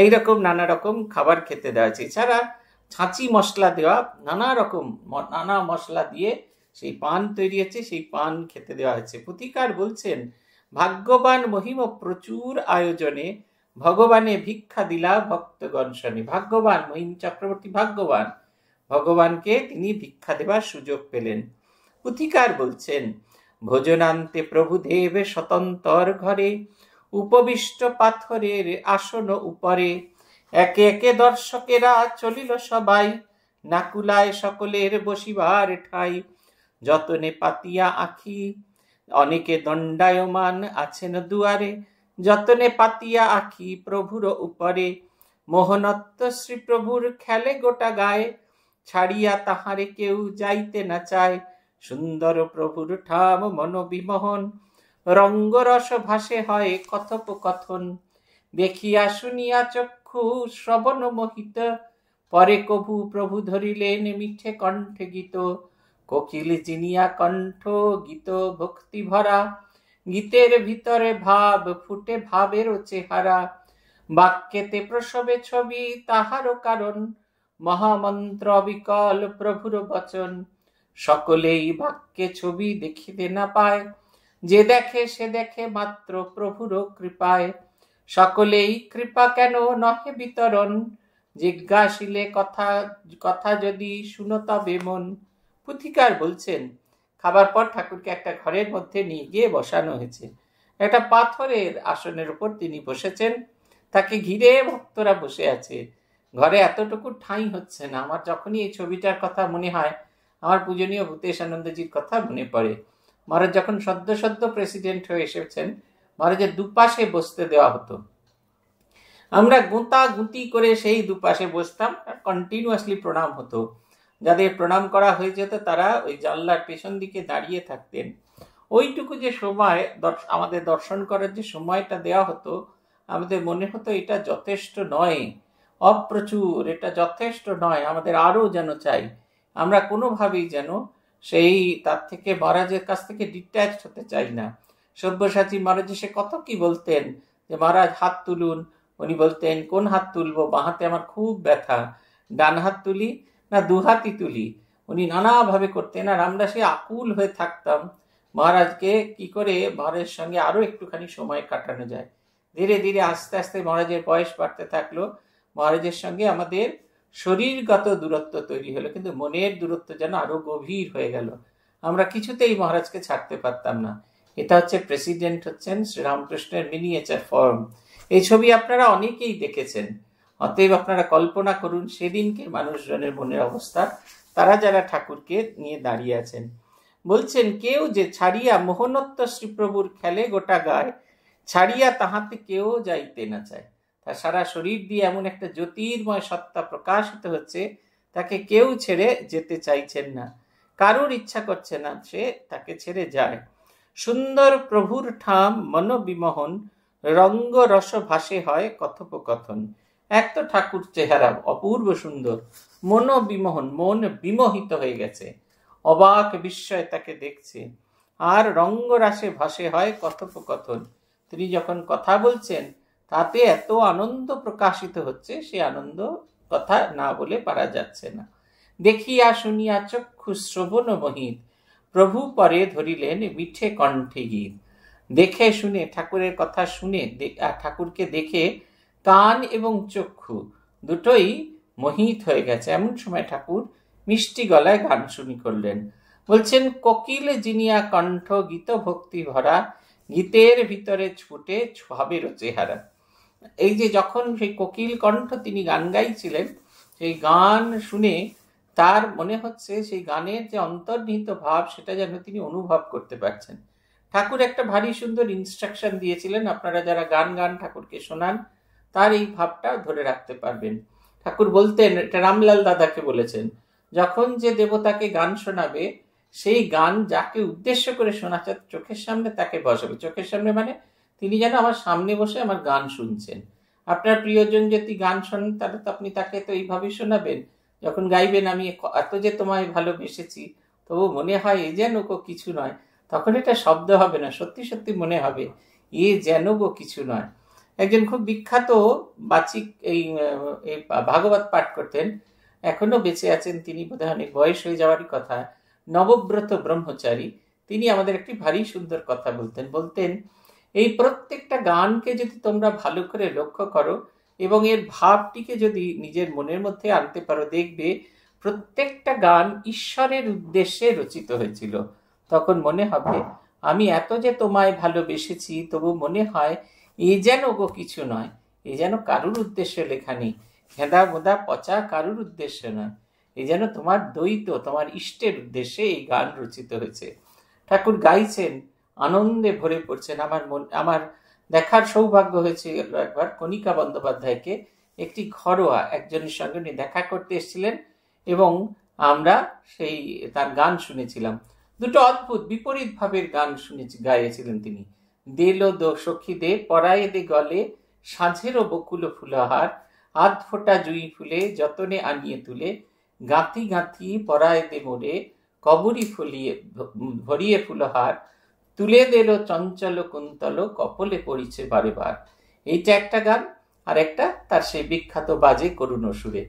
এইরকম নানা রকম খাবার খেতে দেওয়া হয়েছে এছাড়া ছাঁচি মশলা দেওয়া নানা রকম নানা মশলা দিয়ে সেই পান তৈরি হচ্ছে সেই পান খেতে দেওয়া হচ্ছে প্রতিকার বলছেন ভাগ্যবান মহিম প্রচুর আয়োজনে ভগবানে ভিক্ষা দিলা ভক্তগণ শনি ভাগ্যবান মহিম চক্রবর্তী ভাগ্যবান ভগবানকে তিনি ভিক্ষা দেবার সুযোগ পেলেন পুথিকার বলছেন ভোজনান্তে প্রভুদেব স্বতন্ত্র ঘরে উপবিষ্ট পাথরের আসন উপরে একে একে দর্শকেরা চলিল সবাই নাকুলায় সকলের বসিবার ঠাই যতনে পাতিয়া আখি অনেকে দণ্ডায়মান আছেন দুয়ারে যতনে পাতিয়া আখি প্রভুর উপরে মোহনত্ব শ্রীপ্রভুর খেলে গোটা গায়ে ছাড়িয়া তাহারে কেউ যাইতে না চায় সুন্দর প্রভুর ঠাম মন বিমোহন রঙ্গরস ভাসে হয় কথোপকথন দেখিয়া শুনিয়া চক্ষু শ্রবণ মোহিত পরে কভু প্রভু ধরিলেন মিঠে কণ্ঠে গীত কোকিল চিনিয়া কণ্ঠ গীত ভক্তি ভরা গীতের ভিতরে ভাব ফুটে ভাবের চেহারা বাক্যেতে প্রসবে ছবি তাহারও কারণ মহামন্ত্র বিকল প্রভুর বচন সকলেই বাক্যে ছবি দেখিতে না পায় যে দেখে সে দেখে মাত্র প্রভুর কৃপায় সকলেই কৃপা কেন নহে বিতরণ জিজ্ঞাসিলে কথা কথা যদি শুনো তবে মন পুথিকার বলছেন খাবার পর ঠাকুরকে একটা ঘরের মধ্যে নিয়ে গিয়ে বসানো হয়েছে একটা পাথরের আসনের উপর তিনি বসেছেন তাকে ঘিরে ভক্তরা বসে আছে ঘরে এতটুকু ঠাঁই হচ্ছে না আমার যখনই এই ছবিটার কথা মনে হয় আমার পূজনীয় ভূতেশ আনন্দজির কথা মনে পড়ে মহারাজ যখন সদ্য সদ্য প্রেসিডেন্ট হয়ে এসেছেন মহারাজের দুপাশে বসতে দেওয়া হতো আমরা গুঁতা গুঁতি করে সেই দুপাশে বসতাম কন্টিনিউয়াসলি প্রণাম হতো যাদের প্রণাম করা হয়ে যেত তারা ওই জানলার পেছন দিকে দাঁড়িয়ে থাকতেন ওইটুকু যে সময় আমাদের দর্শন করার যে সময়টা দেওয়া হতো আমাদের মনে হতো এটা যথেষ্ট নয় অপ্রচুর এটা যথেষ্ট নয় আমাদের আরও যেন চাই আমরা কোনোভাবেই যেন সেই তার থেকে মহারাজের কাছ থেকে ডিট্যাচড হতে চাই না সব্যসাচী মহারাজ সে কত কি বলতেন যে মহারাজ হাত তুলুন উনি বলতেন কোন হাত তুলবো বাঁ হাতে আমার খুব ব্যথা ডান হাত তুলি না দু হাতই তুলি উনি নানাভাবে করতেন আর আমরা সে আকুল হয়ে থাকতাম মহারাজকে কি করে মহারাজের সঙ্গে আরও একটুখানি সময় কাটানো যায় ধীরে ধীরে আস্তে আস্তে মহারাজের বয়স বাড়তে থাকলো মহারাজের সঙ্গে আমাদের শরীরগত দূরত্ব তৈরি হলো কিন্তু মনের দূরত্ব যেন আরো গভীর হয়ে গেল আমরা কিছুতেই মহারাজকে ছাড়তে পারতাম না এটা হচ্ছে প্রেসিডেন্ট হচ্ছেন শ্রীরামকৃষ্ণের মিনিয়েচার ফর্ম এই ছবি আপনারা অনেকেই দেখেছেন অতএব আপনারা কল্পনা করুন সেদিনকে মানুষজনের মনের অবস্থা তারা যারা ঠাকুরকে নিয়ে দাঁড়িয়ে আছেন বলছেন কেউ যে ছাড়িয়া মোহনত্ব শ্রীপ্রভুর খেলে গোটা গায় ছাড়িয়া তাহাতে কেউ যাইতে না চায় তার সারা শরীর দিয়ে এমন একটা জ্যোতির্ময় সত্তা প্রকাশিত হচ্ছে তাকে কেউ ছেড়ে যেতে চাইছেন না কারুর ইচ্ছা করছে না সে তাকে ছেড়ে যায় সুন্দর প্রভুর ঠাম মনোবিমোহন রঙ্গ রস ভাসে হয় কথোপকথন এক তো ঠাকুর চেহারা অপূর্ব সুন্দর মনোবিমোহন মন বিমোহিত হয়ে গেছে অবাক বিস্ময় তাকে দেখছে আর রঙ্গরাসে ভাসে হয় কথোপকথন তিনি যখন কথা বলছেন তাতে এত আনন্দ প্রকাশিত হচ্ছে সে আনন্দ কথা না বলে পারা যাচ্ছে না দেখিয়া শুনিয়া চক্ষু শ্রবণ মহিত প্রভু পরে ধরিলেন মিঠে কণ্ঠে গীত দেখে শুনে ঠাকুরের কথা শুনে ঠাকুরকে দেখে কান এবং চক্ষু দুটোই মোহিত হয়ে গেছে এমন সময় ঠাকুর মিষ্টি গলায় গান শুনি করলেন বলছেন কোকিল জিনিয়া কণ্ঠ গীত ভক্তি ভরা গীতের ভিতরে ছুটে ছাবের চেহারা এই যে যখন সেই কোকিল কণ্ঠ তিনি গান গাইছিলেন সেই গান শুনে তার মনে হচ্ছে সেই গানের যে অন্তর্নিহিত ভাব সেটা যেন তিনি অনুভব করতে পারছেন ঠাকুর একটা ভারী সুন্দর ইনস্ট্রাকশন দিয়েছিলেন আপনারা যারা গান গান ঠাকুরকে শোনান তার এই ভাবটা ধরে রাখতে পারবেন ঠাকুর বলতেন এটা রামলাল দাদাকে বলেছেন যখন যে দেবতাকে গান শোনাবে সেই গান যাকে উদ্দেশ্য করে শোনাচ্ছে চোখের সামনে তাকে বসাবে চোখের সামনে মানে তিনি যেন আমার সামনে বসে আমার গান শুনছেন আপনার প্রিয়জন যদি গান শোনেন তাহলে তো আপনি তাকে তো এইভাবেই শোনাবেন যখন গাইবেন আমি এত যে তোমায় ভালোবেসেছি তবু মনে হয় এ যেন গো কিছু নয় তখন এটা শব্দ হবে না সত্যি সত্যি মনে হবে এ যেন গো কিছু নয় একজন খুব বিখ্যাত বাচিক এই ভাগবত পাঠ করতেন এখনো বেঁচে আছেন তিনি বোধহয় অনেক বয়স হয়ে যাওয়ারই কথা নবব্রত ব্রহ্মচারী তিনি আমাদের একটি ভারী সুন্দর কথা বলতেন বলতেন এই প্রত্যেকটা গানকে যদি তোমরা ভালো করে লক্ষ্য করো এবং এর ভাবটিকে যদি নিজের মনের মধ্যে আনতে পারো দেখবে প্রত্যেকটা গান ঈশ্বরের উদ্দেশ্যে রচিত হয়েছিল তখন মনে হবে আমি এত যে তোমায় ভালোবেসেছি তবু মনে হয় এ যেন গো কিছু নয় এ যেন কারুর উদ্দেশ্যে লেখা নেই হেঁদা বোঁদা পচা কারুর উদ্দেশ্যে নয় এ যেন তোমার দ্বৈত তোমার ইষ্টের উদ্দেশ্যে এই গান রচিত হয়েছে ঠাকুর গাইছেন আনন্দে ভরে পড়ছেন আমার মন আমার দেখার সৌভাগ্য হয়েছে একবার কণিকা বন্দ্যোপাধ্যায়কে একটি ঘরোয়া একজনের সঙ্গে উনি দেখা করতে এসেছিলেন এবং আমরা সেই তার গান শুনেছিলাম দুটো অদ্ভুত বিপরীত ভাবের গান শুনেছি গাইয়েছিলেন তিনি দেলো দো সখী দে পরায় দে গলে সাঁঝেরও বকুল ফুলহার আধ ফোটা জুই ফুলে যতনে আনিয়ে তুলে গাঁথি গাঁথি পরায় দে মোড়ে কবরি ফুলিয়ে ভরিয়ে ফুলহার তুলে দিল চঞ্চল কুন্তল কপলে পড়িছে বারে বার এইটা একটা গান আর একটা তার সেই বিখ্যাত বাজে করুণ সুরে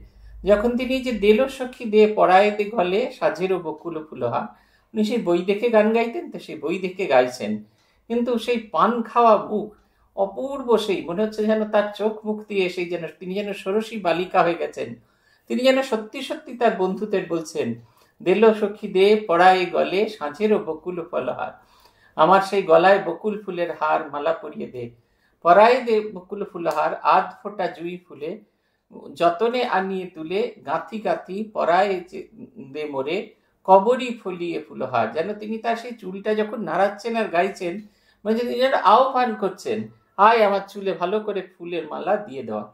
যখন তিনি যে দেল সখী দিয়ে পড়ায়েতে গলে ও বকুল ফুলহা উনি সেই বই দেখে গান গাইতেন তো সেই বই দেখে গাইছেন কিন্তু সেই পান খাওয়া মুখ অপূর্ব সেই মনে হচ্ছে যেন তার চোখ মুখ দিয়ে সেই যেন তিনি যেন ষোড়শী বালিকা হয়ে গেছেন তিনি যেন সত্যি সত্যি তার বন্ধুদের বলছেন দেল সখী দে পড়ায় গলে ও বকুল ফলহার আমার সেই গলায় বকুল ফুলের হার মালা পরিয়ে দে পরাই দে বকুল হার আধ ফোটা জুই ফুলে যতনে আনিয়ে তুলে গাঁথি গাঁথি পরায় দে মোরে কবরই ফুল ফুলহার যেন তিনি তার সেই চুলটা যখন নাড়াচ্ছেন আর গাইছেন মানে তিনি যেন আহ্বান করছেন আয় আমার চুলে ভালো করে ফুলের মালা দিয়ে দেওয়া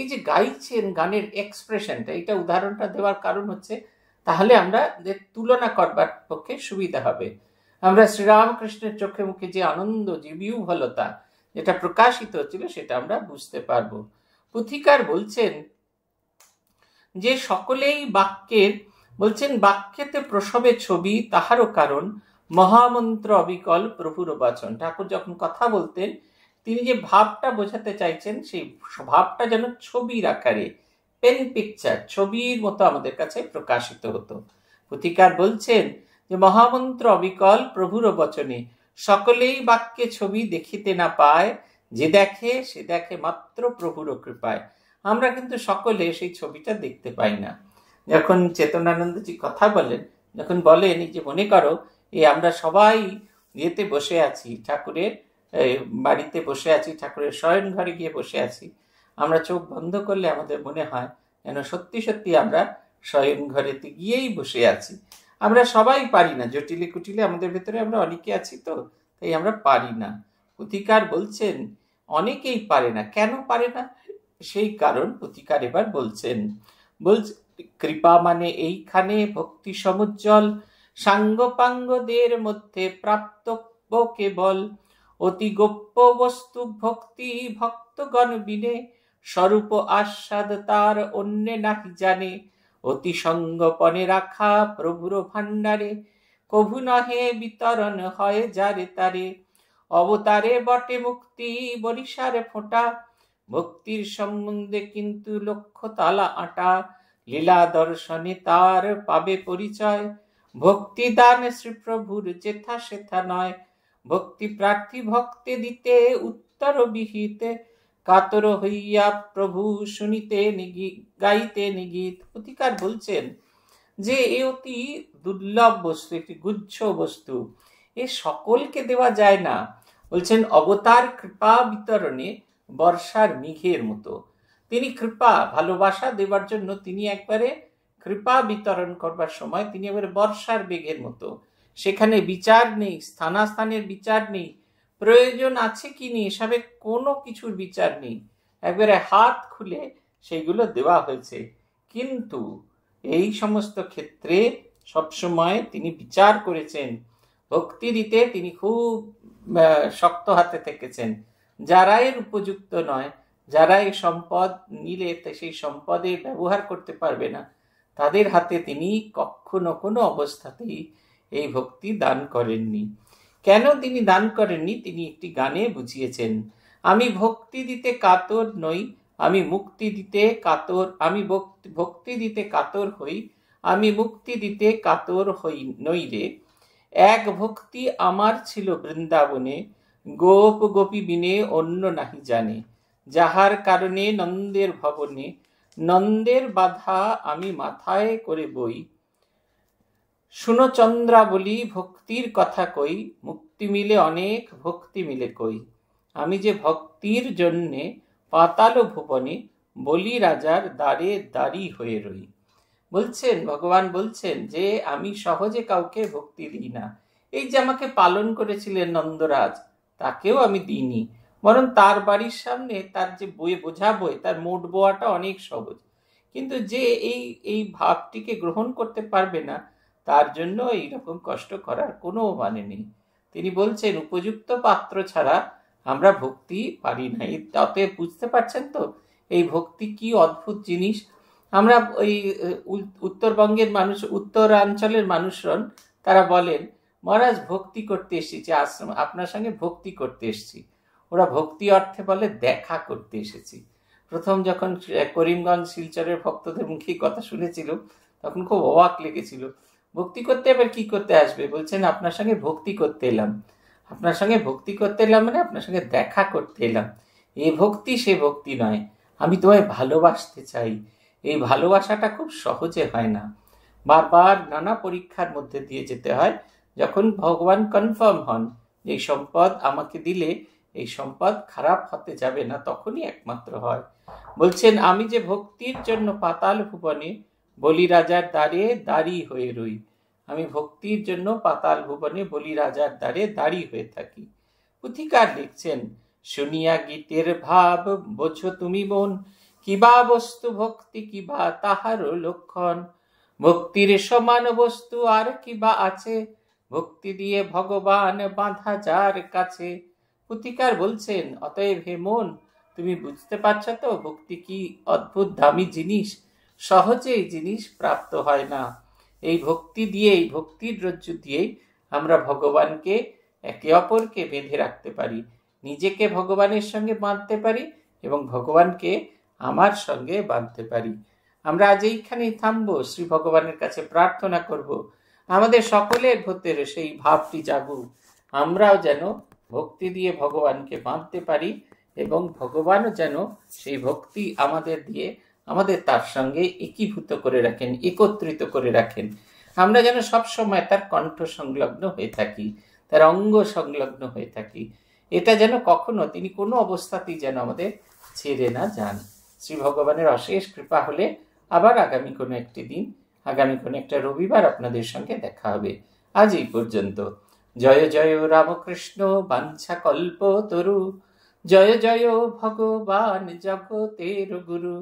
এই যে গাইছেন গানের এক্সপ্রেশনটা এটা উদাহরণটা দেওয়ার কারণ হচ্ছে তাহলে আমরা তুলনা করবার পক্ষে সুবিধা হবে আমরা শ্রীরামকৃষ্ণের চোখে মুখে যে আনন্দ যে বিউভলতা যেটা প্রকাশিত হচ্ছিল সেটা আমরা বুঝতে পারব পুথিকার বলছেন যে সকলেই বাক্যের বলছেন বাক্যেতে প্রসবে ছবি তাহারও কারণ মহামন্ত্র অবিকল প্রভুর বাচন ঠাকুর যখন কথা বলতেন তিনি যে ভাবটা বোঝাতে চাইছেন সেই ভাবটা যেন ছবির আকারে পেন পিকচার ছবির মতো আমাদের কাছে প্রকাশিত হতো পুথিকার বলছেন যে মহামন্ত্র অবিকল প্রভুর বচনে সকলেই বাক্যে ছবি দেখিতে না পায় যে দেখে সে দেখে মাত্র প্রভুর কৃপায় আমরা কিন্তু সকলে সেই ছবিটা দেখতে পাই না যখন চেতনানন্দজি কথা বলেন যখন বলেন যে মনে করো এই আমরা সবাই ইয়েতে বসে আছি ঠাকুরের বাড়িতে বসে আছি ঠাকুরের শয়ন ঘরে গিয়ে বসে আছি আমরা চোখ বন্ধ করলে আমাদের মনে হয় যেন সত্যি সত্যি আমরা শয়ন ঘরেতে গিয়েই বসে আছি আমরা সবাই পারি না জটিলে কুটিলে আমাদের ভেতরে আমরা অনেকে আছি তো তাই আমরা পারি না প্রতিকার বলছেন অনেকেই পারে না কেন পারে না সেই কারণ প্রতিকার এবার বলছেন বলছে কৃপা মানে এইখানে ভক্তি সমুজ্জ্বল সাঙ্গপাঙ্গদের মধ্যে প্রাপ্তব্য কেবল অতি গোপ্য বস্তু ভক্তি ভক্তগণ বিনে স্বরূপ আস্বাদ তার অন্যে নাকি জানে অতি সঙ্গপনে রাখা প্রভুর ভাণ্ডারে কভু নহে বিতরণ হয় যারে তারে অবতারে বটে মুক্তি বরিশারে ফোঁটা ভক্তির সম্বন্ধে কিন্তু লক্ষ তালা আটা লীলা দর্শনে তার পাবে পরিচয় ভক্তি দান শ্রীপ্রভুর যেথা সেথা নয় ভক্তি প্রার্থী ভক্তে দিতে উত্তর বিহিতে কাতর হইয়া প্রভু শুনিতে গাইতে নিগীত অধিকার বলছেন যে এ অতি দুর্লভ বস্তু একটি গুচ্ছ বস্তু এ সকলকে দেওয়া যায় না বলছেন অবতার কৃপা বিতরণে বর্ষার মেঘের মতো তিনি কৃপা ভালোবাসা দেবার জন্য তিনি একবারে কৃপা বিতরণ করবার সময় তিনি একবারে বর্ষার বেগের মতো সেখানে বিচার নেই স্থানাস্থানের বিচার নেই প্রয়োজন আছে কি নেই এসবে কোনো কিছুর বিচার নেই একবারে হাত খুলে সেইগুলো দেওয়া হয়েছে কিন্তু এই সমস্ত ক্ষেত্রে সবসময় তিনি বিচার করেছেন ভক্তি দিতে তিনি খুব শক্ত হাতে থেকেছেন যারা এর উপযুক্ত নয় যারা এই সম্পদ নিলে সেই সম্পদের ব্যবহার করতে পারবে না তাদের হাতে তিনি কখনো কোনো অবস্থাতেই এই ভক্তি দান করেননি কেন তিনি দান করেননি তিনি একটি গানে বুঝিয়েছেন আমি ভক্তি দিতে কাতর নই আমি মুক্তি দিতে কাতর আমি ভক্তি দিতে কাতর হই আমি মুক্তি দিতে কাতর হই নই রে এক ভক্তি আমার ছিল বৃন্দাবনে গোপ গোপী বিনে অন্য নাহি জানে যাহার কারণে নন্দের ভবনে নন্দের বাধা আমি মাথায় করে বই শুনো চন্দ্রা বলি ভক্তির কথা কই মুক্তি মিলে অনেক ভক্তি মিলে কই আমি যে ভক্তির জন্যে পাতাল ভুবনে বলি রাজার দ্বারে দাঁড়ি হয়ে রই বলছেন ভগবান বলছেন যে আমি সহজে কাউকে ভক্তি দিই না এই যে আমাকে পালন করেছিলেন নন্দরাজ তাকেও আমি দিইনি বরং তার বাড়ির সামনে তার যে বই বোঝা বই তার মোট বোয়াটা অনেক সহজ কিন্তু যে এই এই ভাবটিকে গ্রহণ করতে পারবে না তার জন্য এইরকম কষ্ট করার কোনো মানে নেই তিনি বলছেন উপযুক্ত পাত্র ছাড়া আমরা ভক্তি পারি না অতএব বুঝতে পারছেন তো এই ভক্তি কি অদ্ভুত জিনিস আমরা ওই উত্তরবঙ্গের মানুষ উত্তরাঞ্চলের মানুষজন তারা বলেন মহারাজ ভক্তি করতে এসেছি আশ্রম আপনার সঙ্গে ভক্তি করতে এসেছি ওরা ভক্তি অর্থে বলে দেখা করতে এসেছি প্রথম যখন করিমগঞ্জ শিলচরের ভক্তদের মুখে কথা শুনেছিল তখন খুব অবাক লেগেছিল ভক্তি করতে আবার কি করতে আসবে বলছেন আপনার সঙ্গে ভক্তি করতে এলাম আপনার সঙ্গে ভক্তি করতে এলাম মানে আপনার সঙ্গে দেখা করতে এলাম এ ভক্তি সে ভক্তি নয় আমি তোমায় ভালোবাসতে চাই এই ভালোবাসাটা খুব সহজে হয় না বারবার নানা পরীক্ষার মধ্যে দিয়ে যেতে হয় যখন ভগবান কনফার্ম হন এই সম্পদ আমাকে দিলে এই সম্পদ খারাপ হতে যাবে না তখনই একমাত্র হয় বলছেন আমি যে ভক্তির জন্য পাতাল ভুবনে বলি রাজার দ্বারে দাঁড়ি হয়ে রই আমি ভক্তির জন্য পাতাল ভুবনে বলি রাজার দ্বারে দাঁড়ি হয়ে থাকি পুথিকার লিখছেন শুনিয়া গীতের ভাব বোঝো তুমি বোন কিবা বস্তু ভক্তি কিবা তাহারও লক্ষণ ভক্তির সমান বস্তু আর কিবা আছে ভক্তি দিয়ে ভগবান বাঁধা যার কাছে পুথিকার বলছেন অতএব হে মন তুমি বুঝতে পারছ তো ভক্তি কি অদ্ভুত দামি জিনিস সহজে এই জিনিস প্রাপ্ত হয় না এই ভক্তি দিয়েই ভক্তির রজ্জু দিয়েই আমরা ভগবানকে একে অপরকে বেঁধে রাখতে পারি নিজেকে ভগবানের সঙ্গে বাঁধতে পারি এবং ভগবানকে আমার সঙ্গে বাঁধতে পারি আমরা আজ এইখানেই থামব শ্রী ভগবানের কাছে প্রার্থনা করব আমাদের সকলের ভেতরে সেই ভাবটি জাগু আমরাও যেন ভক্তি দিয়ে ভগবানকে বাঁধতে পারি এবং ভগবানও যেন সেই ভক্তি আমাদের দিয়ে আমাদের তার সঙ্গে একীভূত করে রাখেন একত্রিত করে রাখেন আমরা যেন সবসময় তার কণ্ঠ সংলগ্ন হয়ে থাকি তার অঙ্গ সংলগ্ন হয়ে থাকি এটা যেন কখনো তিনি কোনো অবস্থাতেই যেন আমাদের ছেড়ে না যান শ্রী ভগবানের অশেষ কৃপা হলে আবার আগামী কোনো একটি দিন আগামী কোনো একটা রবিবার আপনাদের সঙ্গে দেখা হবে আজ এই পর্যন্ত জয় জয় রামকৃষ্ণ বাঞ্ছা কল্প তরু জয় জয় ভগবান জগতের গুরু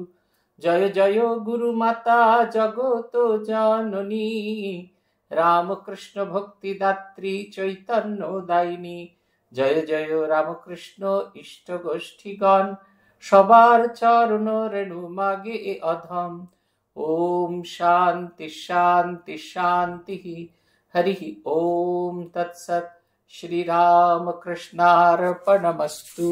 জয় জয় গুরু মাতা জগত জননী রামকৃষ্ণ ভক্তিদাত্রী চৈতন্য দায়িনী জয় জয় রামকৃষ্ণ ইষ্ট গোষ্ঠীগণ সবার চরণ রেণু মাগে অধম ওম শান্তি শান্তি শান্তি হরি ওম তৎসৎ শ্রীরামকৃষ্ণার্পণমস্তু